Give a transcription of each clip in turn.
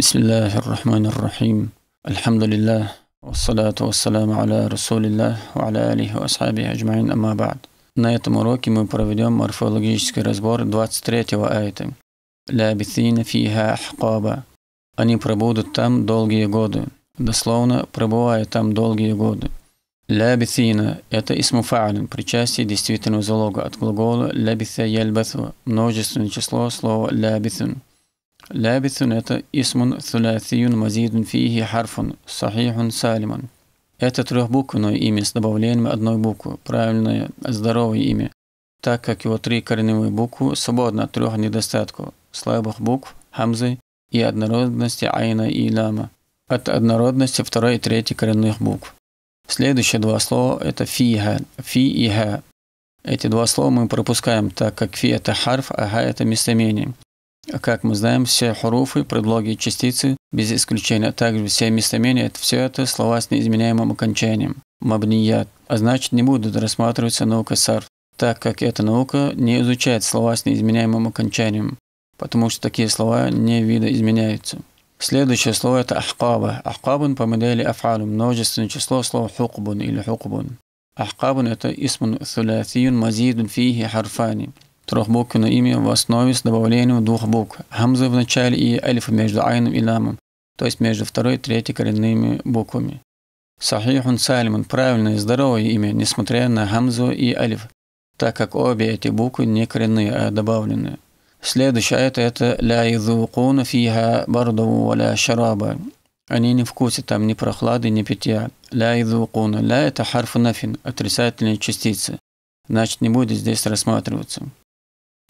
بسم الله الرحمن الرحيم الحمد لله والصلاة والسلام على رسول الله وعلى آله وأصحابه أجمعين أما بعد На этом уроке мы проведем морфологический разбор 23-го аята. «Лябитина фиха ахкаба» Они пробудут там долгие годы. Дословно, пробывая там долгие годы. «Лябитина» – это исмуфаалин, причастие действительного залога от глагола «лябиса яльбасу», множественное число слова «лябитин». Лябицун – это исмун сулясиюн мазидун фихи харфун сахихун салиман. Это трехбуквенное имя с добавлением одной буквы, правильное здоровое имя, так как его три коренные буквы свободны от трех недостатков – слабых букв, хамзы и однородности айна и лама, от однородности второй и третьей коренных букв. Следующие два слова – это фиха, фи и ха. Эти два слова мы пропускаем, так как фи – это харф, а ха – это местоимение. Как мы знаем, все хуруфы, предлоги и частицы, без исключения, также все местоимения, все это слова с неизменяемым окончанием – мабният, а значит не будут рассматриваться наукой сарф, так как эта наука не изучает слова с неизменяемым окончанием, потому что такие слова не видоизменяются. Следующее слово – это ахкаба. Ахкабун по модели афалю, множественное число слова хукбун или хукбун. Ахкабун – это исмун сулясиюн мазидун фихи харфани – трехбуквенное имя в основе с добавлением двух букв – хамзы в начале и алифа между айном и ламом, то есть между второй и третьей коренными буквами. Сахихун Сальман – правильное и здоровое имя, несмотря на хамзу и алиф, так как обе эти буквы не коренные, а добавленные. Следующая аята – это «Ля изукуна фиха бардаву валя шараба». Они не вкусят там ни прохлады, ни питья. «Ля изукуна». «Ля» – это харф нафин, отрицательные частицы. Значит, не будет здесь рассматриваться.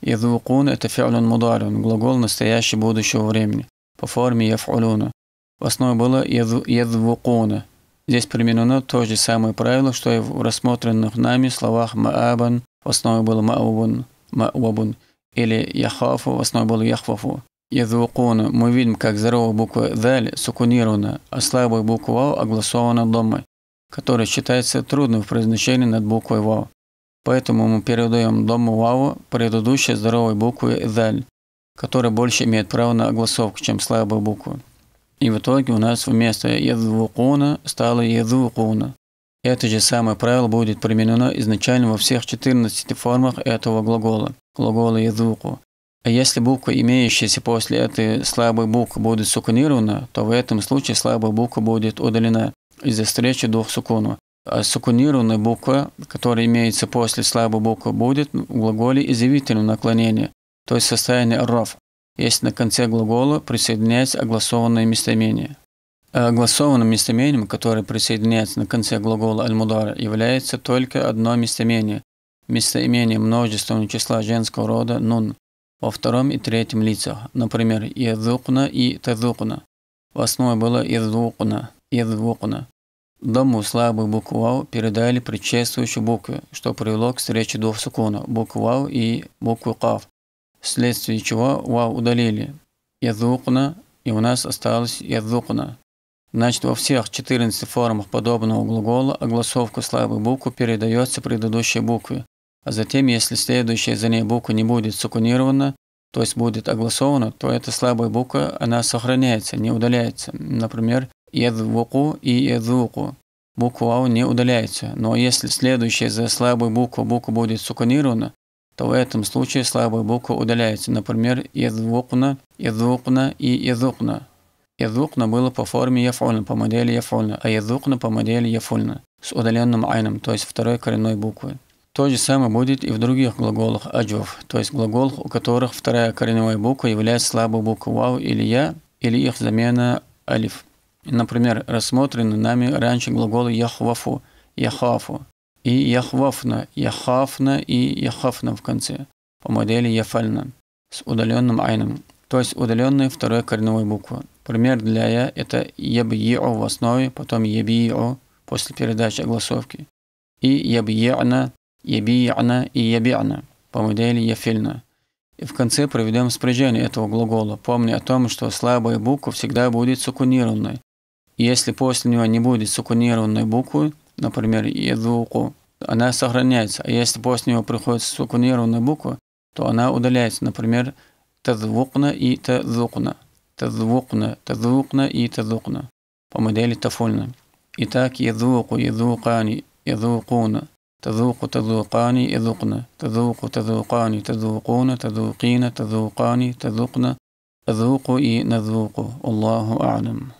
Язукун – это фиалюн мударюн, глагол настоящего будущего времени, по форме яфулюна. В основе было язвукуна. Здесь применено то же самое правило, что и в рассмотренных нами словах маабан, в основе было маабун, маабун, или яхафу, в основе было яхвафу. Язвукуна. Мы видим, как здоровая буква «даль» сукунирована, а слабая буква «вау» огласована домой, которая считается трудной в произношении над буквой «вау». Поэтому мы передаем дому вау предыдущей здоровой буквы «даль», которая больше имеет право на огласовку, чем слабую букву. И в итоге у нас вместо «язвукуна» стало «язвукуна». Это же самое правило будет применено изначально во всех 14 формах этого глагола, глагола «язвуку». А если буква, имеющаяся после этой слабой буквы, будет суконирована, то в этом случае слабая буква будет удалена из-за встречи двух суконов. Э, сукунированной буква, которая имеется после слабой буквы, будет в глаголе изъявительного наклонение, то есть состояние ров, если на конце глагола присоединяется огласованное местоимение. Э, огласованным местоимением, которое присоединяется на конце глагола аль является только одно местоимение – местоимение множественного числа женского рода «нун» во втором и третьем лицах, например, «ядзукна» и «тадзукна». В основе было «ядзукна», «ядзукна». Дому слабых букв «вау» передали предшествующие буквы, что привело к встрече двух суконов – букву «вау» и букву «кав», вследствие чего «вау» удалили. «Язукна» и у нас осталось «язукна». Значит, во всех 14 формах подобного глагола огласовку слабой буквы передается предыдущей букве, а затем, если следующая за ней буква не будет суконирована, то есть будет огласована, то эта слабая буква, она сохраняется, не удаляется. Например, Ядвуку и ядвуку. Буква вау не удаляется, но если следующая за слабой буквой буква будет суконирована, то в этом случае слабая буква удаляется, например, ядвукна, ядвукна и ядвукна. Ядвукна было по форме яфульна, по модели яфульна, а ядвукна по модели яфульна, с удаленным айном, то есть второй коренной буквой. То же самое будет и в других глаголах аджвов, то есть глаголах, у которых вторая коренная буква является слабой буквой вау или я, или их замена алиф. Например, рассмотрены нами раньше глаголы яхвафу, яхафу и яхвафна, яхафна и яхафна в конце по модели яфальна с удаленным айном, то есть удаленной второй корневой буквы. Пример для я – это ебьио в основе, потом ебио после передачи огласовки. И ебьяна, ебияна и ебиана по модели яфильна. И в конце проведем спряжение этого глагола, помня о том, что слабая буква всегда будет сукунированной, если после него не будет суккунированной буквы, например, едуку, она сохраняется. А если после него приходит суккунированная буква, то она удаляется. Например, тазвукна и тазвукна. Тазвукна, тазвукна и тазвукна. По модели тафульна. Итак, едуку, едукани, едукуна, تذوق تذوقان يذوقنا تذوق تذوقان تذوقون تذوقين تذوقان تذوقنا أذوق и نذوق Аллаху أعلم